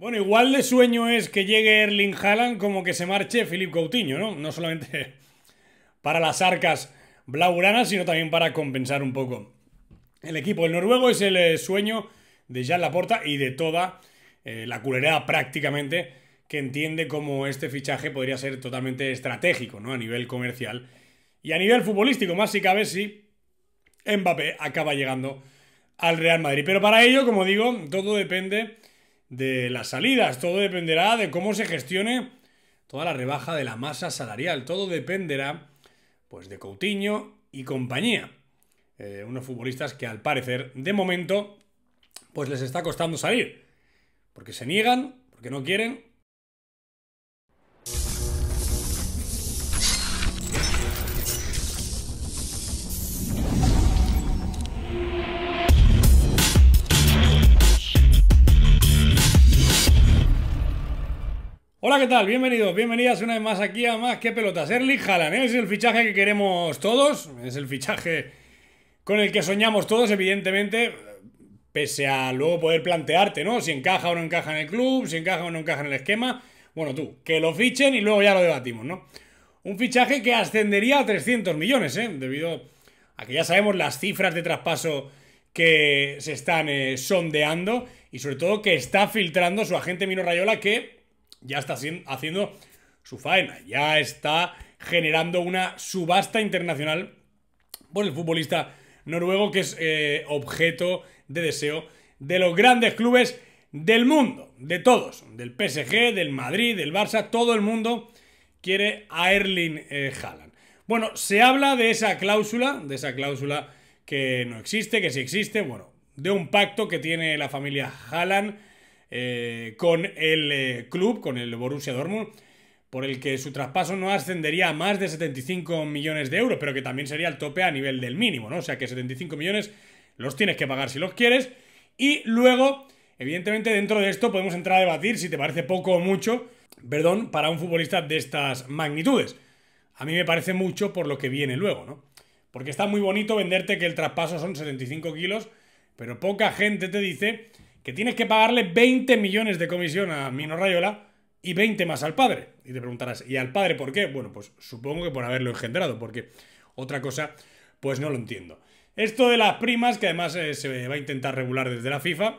Bueno, igual de sueño es que llegue Erling Haaland como que se marche Philippe Coutinho, ¿no? No solamente para las arcas blauranas, sino también para compensar un poco el equipo. El noruego es el eh, sueño de Jan Laporta y de toda eh, la culera, prácticamente que entiende cómo este fichaje podría ser totalmente estratégico, ¿no? A nivel comercial y a nivel futbolístico, más si cabe si Mbappé acaba llegando al Real Madrid. Pero para ello, como digo, todo depende de las salidas. Todo dependerá de cómo se gestione toda la rebaja de la masa salarial. Todo dependerá pues de Coutinho y compañía. Eh, unos futbolistas que al parecer, de momento, pues les está costando salir. Porque se niegan, porque no quieren Hola, ¿qué tal? Bienvenidos, bienvenidas una vez más aquí a Más que Pelotas. Erling Haaland ¿eh? es el fichaje que queremos todos, es el fichaje con el que soñamos todos, evidentemente, pese a luego poder plantearte, ¿no? Si encaja o no encaja en el club, si encaja o no encaja en el esquema. Bueno, tú, que lo fichen y luego ya lo debatimos, ¿no? Un fichaje que ascendería a 300 millones, ¿eh? Debido a que ya sabemos las cifras de traspaso que se están eh, sondeando y sobre todo que está filtrando su agente Mino Rayola que ya está haciendo su faena, ya está generando una subasta internacional por el futbolista noruego que es eh, objeto de deseo de los grandes clubes del mundo, de todos, del PSG, del Madrid, del Barça, todo el mundo quiere a Erling eh, Haaland. Bueno, se habla de esa cláusula, de esa cláusula que no existe, que sí existe, bueno, de un pacto que tiene la familia Haaland eh, con el eh, club, con el Borussia Dortmund, por el que su traspaso no ascendería a más de 75 millones de euros, pero que también sería el tope a nivel del mínimo, ¿no? O sea que 75 millones los tienes que pagar si los quieres. Y luego, evidentemente, dentro de esto podemos entrar a debatir si te parece poco o mucho, perdón, para un futbolista de estas magnitudes. A mí me parece mucho por lo que viene luego, ¿no? Porque está muy bonito venderte que el traspaso son 75 kilos, pero poca gente te dice que tienes que pagarle 20 millones de comisión a Mino Rayola y 20 más al padre. Y te preguntarás, ¿y al padre por qué? Bueno, pues supongo que por haberlo engendrado, porque otra cosa, pues no lo entiendo. Esto de las primas, que además eh, se va a intentar regular desde la FIFA,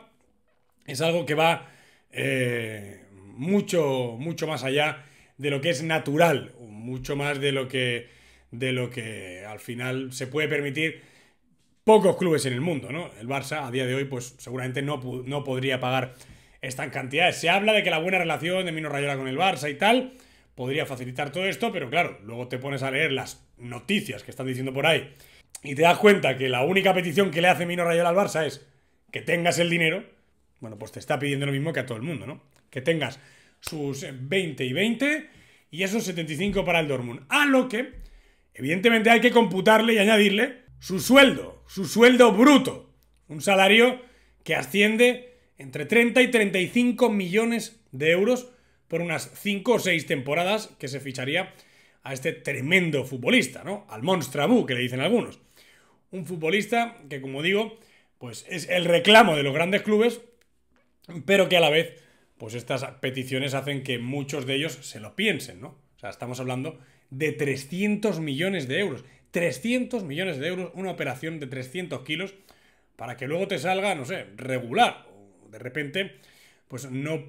es algo que va eh, mucho, mucho más allá de lo que es natural, mucho más de lo que, de lo que al final se puede permitir pocos clubes en el mundo, ¿no? El Barça a día de hoy, pues seguramente no, no podría pagar estas cantidades. Se habla de que la buena relación de Mino Rayola con el Barça y tal podría facilitar todo esto, pero claro, luego te pones a leer las noticias que están diciendo por ahí y te das cuenta que la única petición que le hace Mino Rayola al Barça es que tengas el dinero. Bueno, pues te está pidiendo lo mismo que a todo el mundo, ¿no? Que tengas sus 20 y 20 y esos 75 para el Dortmund. A lo que, evidentemente, hay que computarle y añadirle su sueldo, su sueldo bruto, un salario que asciende entre 30 y 35 millones de euros por unas 5 o 6 temporadas que se ficharía a este tremendo futbolista, ¿no? Al Monstrabú, que le dicen algunos. Un futbolista que, como digo, pues es el reclamo de los grandes clubes, pero que a la vez, pues estas peticiones hacen que muchos de ellos se lo piensen, ¿no? O sea, estamos hablando de 300 millones de euros. 300 millones de euros una operación de 300 kilos para que luego te salga, no sé, regular. de repente, pues no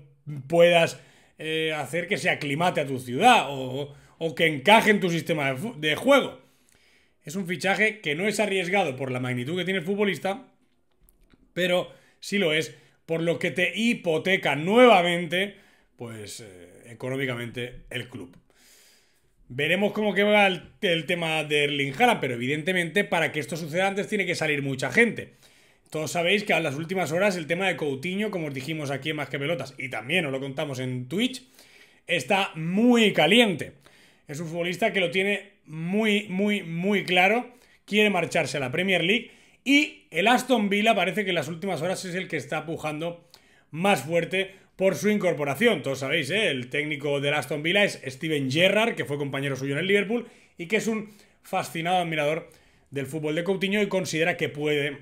puedas eh, hacer que se aclimate a tu ciudad o, que encaje en tu sistema de, juego. Es un fichaje que no es arriesgado por la magnitud que tiene el futbolista, pero sí lo es por lo que te hipoteca nuevamente, pues eh, económicamente, el club. Veremos cómo que va el, tema de Erling Haaland, pero evidentemente para que esto suceda antes tiene que salir mucha gente. Todos sabéis que a las últimas horas el tema de Coutinho, como os dijimos aquí en Más que Pelotas, y también os lo contamos en Twitch, está muy caliente. Es un futbolista que lo tiene muy, muy, muy claro. Quiere marcharse a la Premier League. Y el Aston Villa parece que en las últimas horas es el que está pujando más fuerte por su incorporación. Todos sabéis, ¿eh? el técnico del Aston Villa es Steven Gerrard, que fue compañero suyo en el Liverpool y que es un fascinado admirador del fútbol de Coutinho y considera que puede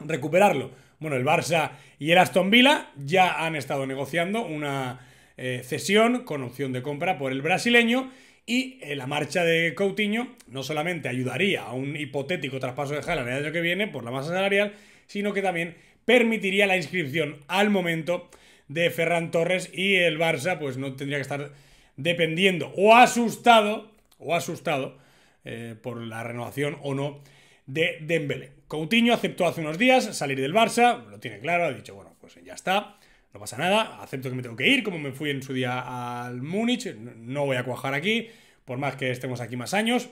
recuperarlo. Bueno, el Barça y el Aston Villa ya han estado negociando una eh, cesión con opción de compra por el brasileño y eh, la marcha de Coutinho no solamente ayudaría a un hipotético traspaso de Haaland el año que viene por la masa salarial, sino que también permitiría la inscripción al momento de Ferran Torres y el Barça pues no tendría que estar dependiendo o asustado o asustado eh, por la renovación o no de Dembélé. Coutinho aceptó hace unos días salir del Barça, lo tiene claro, ha dicho, bueno, pues ya está, no pasa nada, acepto que me tengo que ir, como me fui en su día al Múnich, no voy a cuajar aquí, por más que estemos aquí más años.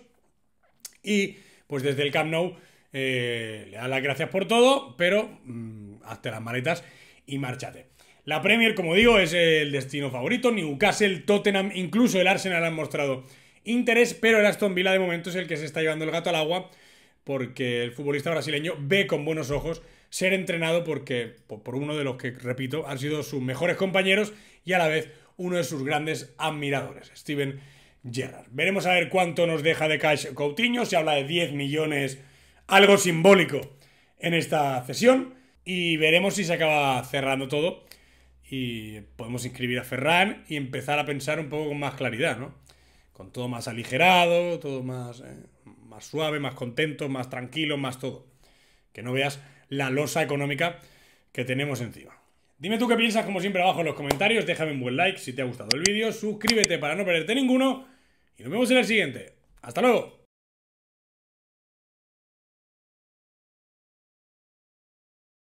Y pues desde el Camp Nou eh, le da las gracias por todo, pero mm, hazte las maletas y márchate. La Premier, como digo, es el destino favorito. Newcastle, Tottenham, incluso el Arsenal han mostrado interés, pero el Aston Villa de momento es el que se está llevando el gato al agua porque el futbolista brasileño ve con buenos ojos ser entrenado por uno de los que, repito, han sido sus mejores compañeros y a la vez uno de sus grandes admiradores, Steven Gerrard. Veremos a ver cuánto nos deja de cash Coutinho. Se habla de 10 millones, algo simbólico en esta cesión. Y veremos si se acaba cerrando todo y podemos inscribir a Ferran y empezar a pensar un poco con más claridad, ¿no? Con todo más aligerado, todo más, eh, más suave, más contento, más tranquilo, más todo. Que no veas la losa económica que tenemos encima. Dime tú qué piensas, como siempre, abajo en los comentarios. Déjame un buen like si te ha gustado el vídeo. Suscríbete para no perderte ninguno. Y nos vemos en el siguiente. ¡Hasta luego!